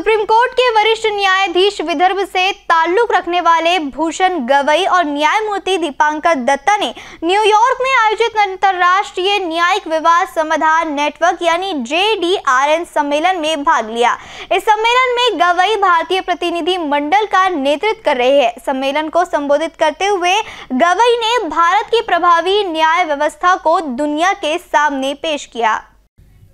supreme court के वरिष्ठ न्यायाधीश विदर्भ से ताल्लुक रखने वाले भूषण गवई और न्यायमूर्ति दीपांकर दत्ता ने न्यूयॉर्क में आयोजित अंतर्राष्ट्रीय न्यायिक विवाद समाधान नेटवर्क यानी जे सम्मेलन में भाग लिया इस सम्मेलन में गवई भारतीय प्रतिनिधि मंडल का नेतृत्व कर रहे हैं सम्मेलन को संबोधित करते हुए गवई ने भारत की प्रभावी न्याय व्यवस्था को दुनिया के सामने पेश किया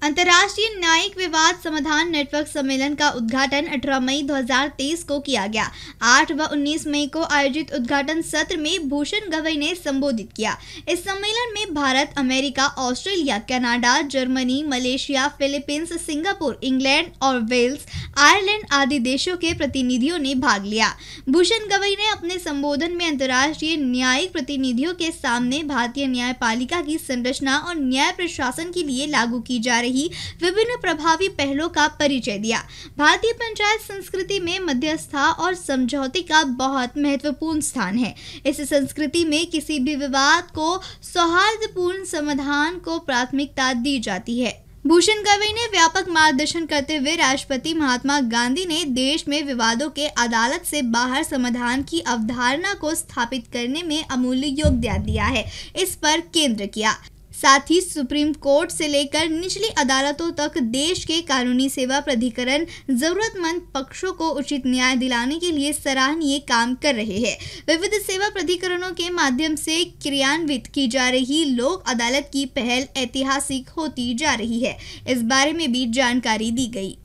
अंतर्राष्ट्रीय न्यायिक विवाद समाधान नेटवर्क सम्मेलन का उद्घाटन 18 मई 2023 को किया गया 8 व 19 मई को आयोजित उद्घाटन सत्र में भूषण गवई ने संबोधित किया इस सम्मेलन में Bharat America Australia Canada Germany Malaysia Philippines Singapore England और वेल्स आयरलैंड आदि देशों के प्रतिनिधियों ने भाग लिया भूषण गवई ने अपने संबोधन में अंतर्राष्ट्रीय न्यायिक प्रतिनिधियों के सामने भारतीय न्यायपालिका की संरचना और न्याय प्रशासन के लिए लागू की जा रही रही विभिन्न प्रभावी पहलों का परिचय दिया भारतीय पंचायत संस्कृति में मध्यस्था और समझौते का बहुत महत्वपूर्ण स्थान है इस संस्कृति में किसी भी विवाद को सौहार्दपूर्ण समाधान को प्राथमिकता दी जाती है भूषण गवई ने व्यापक मार्गदर्शन करते हुए राष्ट्रपति महात्मा गांधी ने देश में विवादों के अदालत से बाहर समाधान की अवधारणा को स्थापित करने में अमूल्य योगदान दिया है इस पर केंद्र किया साथ ही सुप्रीम कोर्ट से लेकर निचली अदालतों तक देश के कानूनी सेवा प्राधिकरण जरूरतमंद पक्षों को उचित न्याय दिलाने के लिए सराहनीय काम कर रहे हैं विविध सेवा प्राधिकरणों के माध्यम से क्रियान्वित की जा रही लोक अदालत की पहल ऐतिहासिक होती जा रही है इस बारे में भी जानकारी दी गई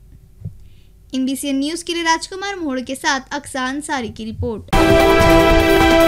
इन न्यूज के लिए राजकुमार मोहड़ के साथ अक्सान अंसारी की रिपोर्ट